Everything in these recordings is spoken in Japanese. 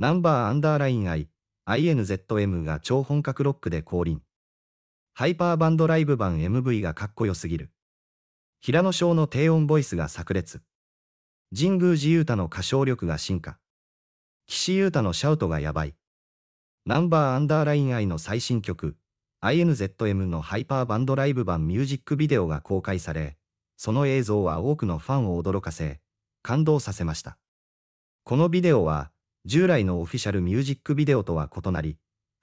ナンバーアンダーライン I、INZM が超本格ロックで降臨。ハイパーバンドライブ版 MV がかっこよすぎる。平野翔の低音ボイスが炸裂。神宮寺勇太の歌唱力が進化。岸優太のシャウトがやばい。ナンバーアンダーライン I の最新曲、INZM のハイパーバンドライブ版ミュージックビデオが公開され、その映像は多くのファンを驚かせ、感動させました。このビデオは、従来のオフィシャルミュージックビデオとは異なり、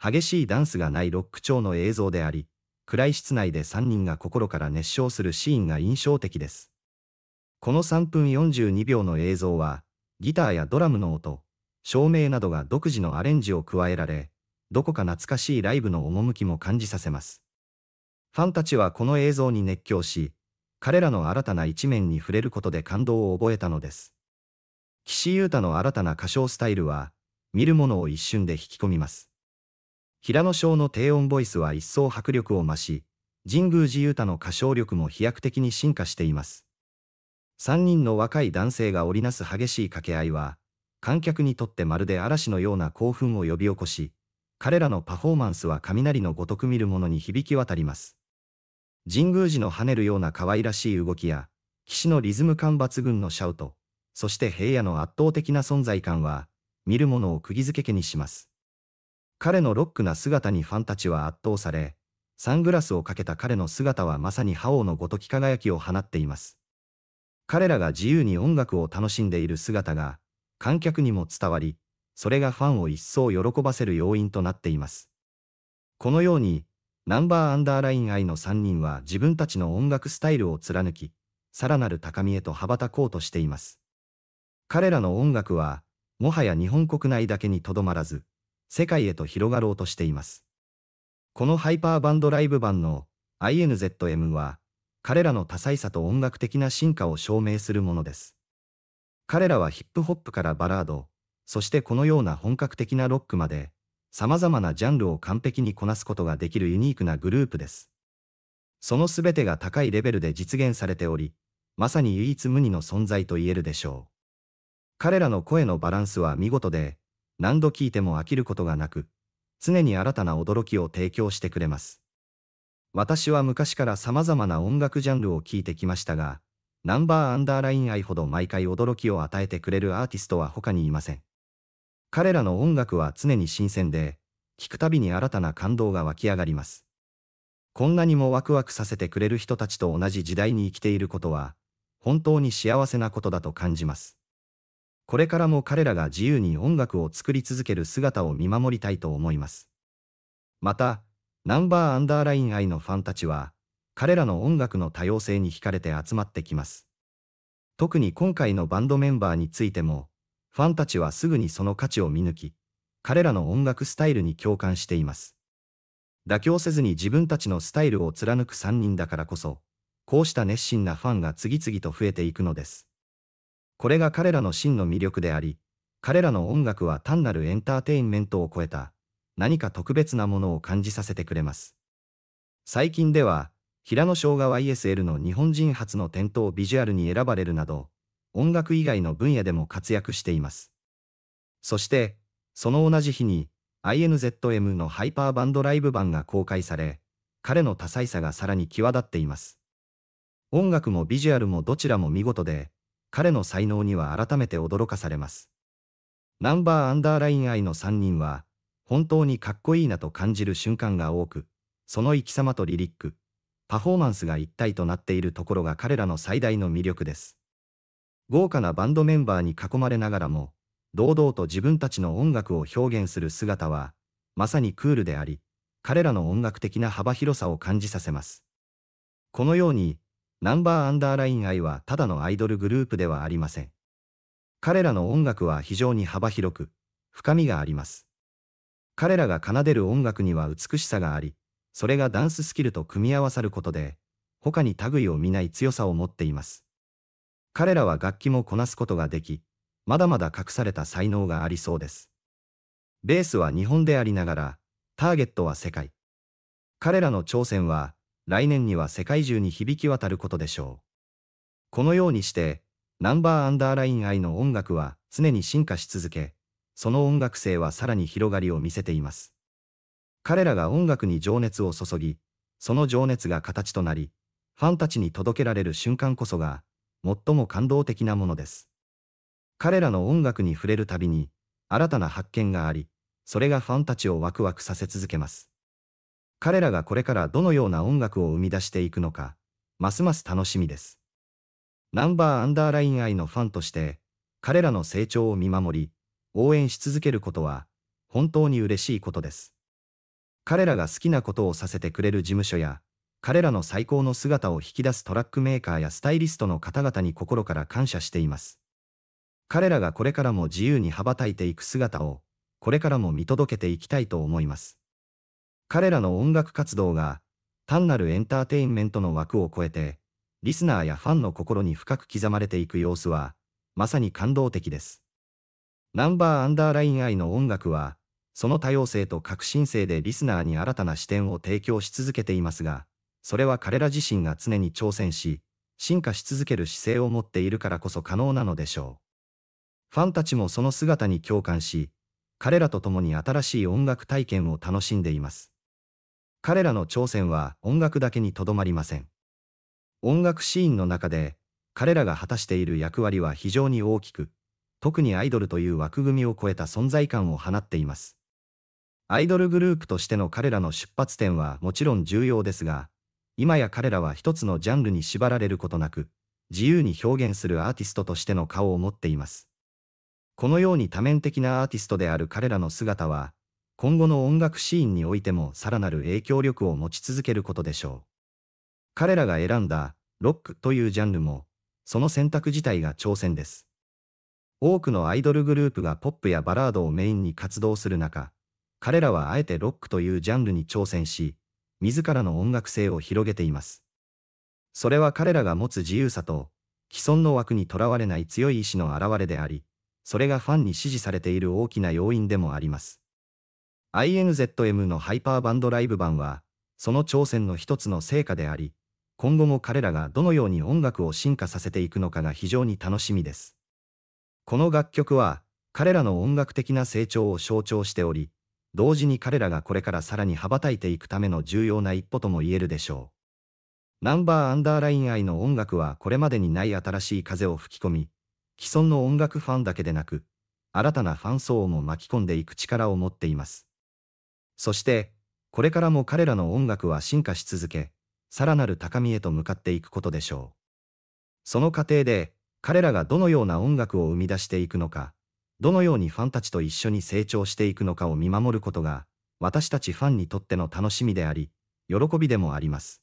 激しいダンスがないロック調の映像であり、暗い室内で3人が心から熱唱するシーンが印象的です。この3分42秒の映像は、ギターやドラムの音、照明などが独自のアレンジを加えられ、どこか懐かしいライブの趣も感じさせます。ファンたちはこの映像に熱狂し、彼らの新たな一面に触れることで感動を覚えたのです。岸優太の新たな歌唱スタイルは、見る者を一瞬で引き込みます。平野翔の低音ボイスは一層迫力を増し、神宮寺優太の歌唱力も飛躍的に進化しています。三人の若い男性が織りなす激しい掛け合いは、観客にとってまるで嵐のような興奮を呼び起こし、彼らのパフォーマンスは雷のごとく見るものに響き渡ります。神宮寺の跳ねるような可愛らしい動きや、騎士のリズム感抜群のシャウト、そして平野の圧倒的な存在感は、見る者を釘付けにします。彼のロックな姿にファンたちは圧倒され、サングラスをかけた彼の姿はまさに覇王のごとき輝きを放っています。彼らが自由に音楽を楽しんでいる姿が、観客にも伝わり、それがファンを一層喜ばせる要因となっています。このように、ナンバーアンダーライン愛の3人は自分たちの音楽スタイルを貫き、さらなる高みへと羽ばたこうとしています。彼らの音楽は、もはや日本国内だけにとどまらず、世界へと広がろうとしています。このハイパーバンドライブ版の INZM は、彼らの多彩さと音楽的な進化を証明するものです。彼らはヒップホップからバラード、そしてこのような本格的なロックまで、様々なジャンルを完璧にこなすことができるユニークなグループです。その全てが高いレベルで実現されており、まさに唯一無二の存在と言えるでしょう。彼らの声のバランスは見事で、何度聞いても飽きることがなく、常に新たな驚きを提供してくれます。私は昔から様々な音楽ジャンルを聴いてきましたが、ナンバーアンダーライン愛ほど毎回驚きを与えてくれるアーティストは他にいません。彼らの音楽は常に新鮮で、聴くたびに新たな感動が湧き上がります。こんなにもワクワクさせてくれる人たちと同じ時代に生きていることは、本当に幸せなことだと感じます。これからも彼らが自由に音楽を作り続ける姿を見守りたいと思います。また、ナンバーアンダーライン愛のファンたちは、彼らの音楽の多様性に惹かれて集まってきます。特に今回のバンドメンバーについても、ファンたちはすぐにその価値を見抜き、彼らの音楽スタイルに共感しています。妥協せずに自分たちのスタイルを貫く3人だからこそ、こうした熱心なファンが次々と増えていくのです。これが彼らの真の魅力であり、彼らの音楽は単なるエンターテインメントを超えた、何か特別なものを感じさせてくれます。最近では、平野翔が YSL の日本人初の点灯ビジュアルに選ばれるなど、音楽以外の分野でも活躍しています。そして、その同じ日に、INZM のハイパーバンドライブ版が公開され、彼の多彩さがさらに際立っています。音楽もビジュアルもどちらも見事で、彼の才能には改めて驚かされます。ナンバーアンダーライン愛の3人は、本当にかっこいいなと感じる瞬間が多く、その生き様とリリック、パフォーマンスが一体となっているところが彼らの最大の魅力です。豪華なバンドメンバーに囲まれながらも、堂々と自分たちの音楽を表現する姿は、まさにクールであり、彼らの音楽的な幅広さを感じさせます。このように、ナンバーアンダーライン愛はただのアイドルグループではありません。彼らの音楽は非常に幅広く、深みがあります。彼らが奏でる音楽には美しさがあり、それがダンススキルと組み合わさることで、他に類を見ない強さを持っています。彼らは楽器もこなすことができ、まだまだ隠された才能がありそうです。ベースは日本でありながら、ターゲットは世界。彼らの挑戦は、来年には世界中に響き渡ることでしょう。このようにして、ナンバーアンダーライン愛の音楽は常に進化し続け、その音楽性はさらに広がりを見せています。彼らが音楽に情熱を注ぎ、その情熱が形となり、ファンたちに届けられる瞬間こそが、最も感動的なものです。彼らの音楽に触れるたびに、新たな発見があり、それがファンたちをワクワクさせ続けます。彼らがこれからどのような音楽を生み出していくのか、ますます楽しみです。ナンバーアンダーライン愛のファンとして、彼らの成長を見守り、応援し続けることは、本当に嬉しいことです。彼らが好きなことをさせてくれる事務所や、彼らの最高の姿を引き出すトラックメーカーやスタイリストの方々に心から感謝しています。彼らがこれからも自由に羽ばたいていく姿を、これからも見届けていきたいと思います。彼らの音楽活動が単なるエンターテインメントの枠を超えて、リスナーやファンの心に深く刻まれていく様子は、まさに感動的です。ナンバーアンダーライン愛の音楽は、その多様性と革新性でリスナーに新たな視点を提供し続けていますが、それは彼ら自身が常に挑戦し、進化し続ける姿勢を持っているからこそ可能なのでしょう。ファンたちもその姿に共感し、彼らと共に新しい音楽体験を楽しんでいます。彼らの挑戦は音楽だけにとどまりません。音楽シーンの中で、彼らが果たしている役割は非常に大きく、特にアイドルという枠組みを超えた存在感を放っています。アイドルグループとしての彼らの出発点はもちろん重要ですが、今や彼らは一つのジャンルに縛られることなく、自由に表現するアーティストとしての顔を持っています。このように多面的なアーティストである彼らの姿は、今後の音楽シーンにおいてもさらなる影響力を持ち続けることでしょう。彼らが選んだロックというジャンルも、その選択自体が挑戦です。多くのアイドルグループがポップやバラードをメインに活動する中、彼らはあえてロックというジャンルに挑戦し、自らの音楽性を広げています。それは彼らが持つ自由さと、既存の枠にとらわれない強い意志の表れであり、それがファンに支持されている大きな要因でもあります。INZM のハイパーバンドライブ版は、その挑戦の一つの成果であり、今後も彼らがどのように音楽を進化させていくのかが非常に楽しみです。この楽曲は、彼らの音楽的な成長を象徴しており、同時に彼らがこれからさらに羽ばたいていくための重要な一歩とも言えるでしょう。ナンバーアンダーライン愛の音楽はこれまでにない新しい風を吹き込み、既存の音楽ファンだけでなく、新たなファン層をも巻き込んでいく力を持っています。そして、これからも彼らの音楽は進化し続け、さらなる高みへと向かっていくことでしょう。その過程で、彼らがどのような音楽を生み出していくのか、どのようにファンたちと一緒に成長していくのかを見守ることが、私たちファンにとっての楽しみであり、喜びでもあります。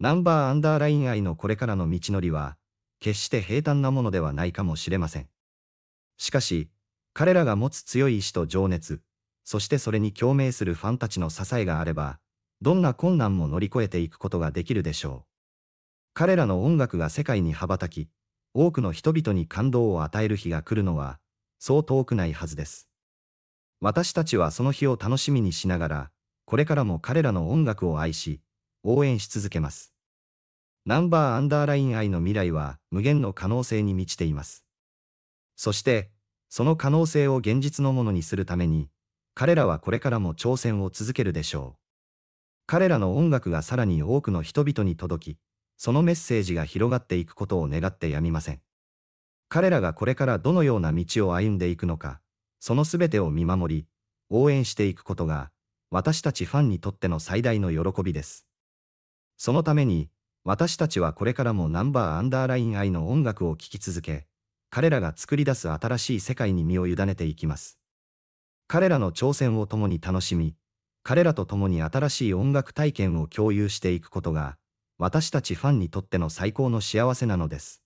ナンバーアンダーライン愛のこれからの道のりは、決して平坦なものではないかもしれません。しかし、彼らが持つ強い意志と情熱、そしてそれに共鳴するファンたちの支えがあれば、どんな困難も乗り越えていくことができるでしょう。彼らの音楽が世界に羽ばたき、多くの人々に感動を与える日が来るのは、そう遠くないはずです。私たちはその日を楽しみにしながら、これからも彼らの音楽を愛し、応援し続けます。ナンバーアンダーライン愛の未来は無限の可能性に満ちています。そして、その可能性を現実のものにするために、彼らはこれからも挑戦を続けるでしょう。彼らの音楽がさらに多くの人々に届き、そのメッセージが広がっていくことを願ってやみません。彼らがこれからどのような道を歩んでいくのか、その全てを見守り、応援していくことが、私たちファンにとっての最大の喜びです。そのために、私たちはこれからもナンバーアンダーライン愛の音楽を聴き続け、彼らが作り出す新しい世界に身を委ねていきます。彼らの挑戦を共に楽しみ、彼らと共に新しい音楽体験を共有していくことが、私たちファンにとっての最高の幸せなのです。